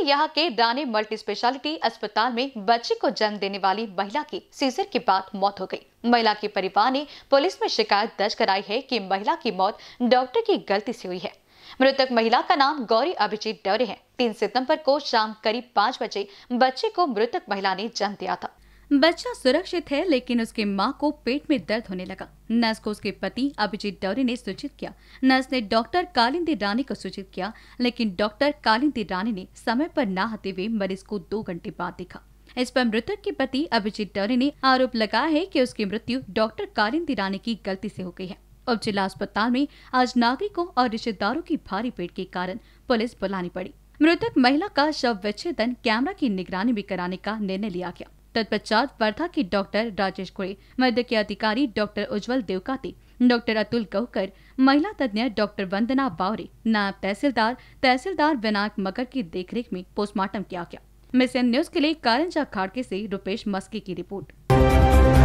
जबकि यहाँ के दाने मल्टी स्पेशलिटी अस्पताल में बच्चे को जन्म देने वाली महिला की सीजर के बाद मौत हो गई महिला के परिवार ने पुलिस में शिकायत दर्ज कराई है कि महिला की मौत डॉक्टर की गलती से हुई है मृतक महिला का नाम गौरी अभिजीत डौरे है तीन सितंबर को शाम करीब पाँच बजे बच्चे को मृतक महिला ने जन्म दिया था बच्चा सुरक्षित है लेकिन उसके माँ को पेट में दर्द होने लगा नर्स को उसके पति अभिजीत डौरी ने सूचित किया नर्स ने डॉक्टर कालिंदी रानी को सूचित किया लेकिन डॉक्टर कालिंदी रानी ने समय पर ना आते हुए मरीज को दो घंटे बाद देखा इस पर मृतक के पति अभिजीत डौरी ने आरोप लगाया है कि उसकी मृत्यु डॉक्टर कालिंदी रानी की गलती से हो गई है उप जिला अस्पताल में आज नागरिकों और रिश्तेदारों की भारी पेट के कारण पुलिस बुलानी पड़ी मृतक महिला का शव विच्छेदन कैमरा की निगरानी भी कराने का निर्णय लिया गया तत्पश्चात वर्धा के डॉक्टर राजेश गोड़े मध्य के अधिकारी डॉक्टर उज्जवल देवकाते डॉक्टर अतुल गौकर महिला तज्ञ डॉक्टर वंदना बावरे नायब तहसीलदार तहसीलदार विनायक मगर की देखरेख में पोस्टमार्टम किया गया मिशन न्यूज के लिए कारंजा खाड़के से रुपेश मस्की की रिपोर्ट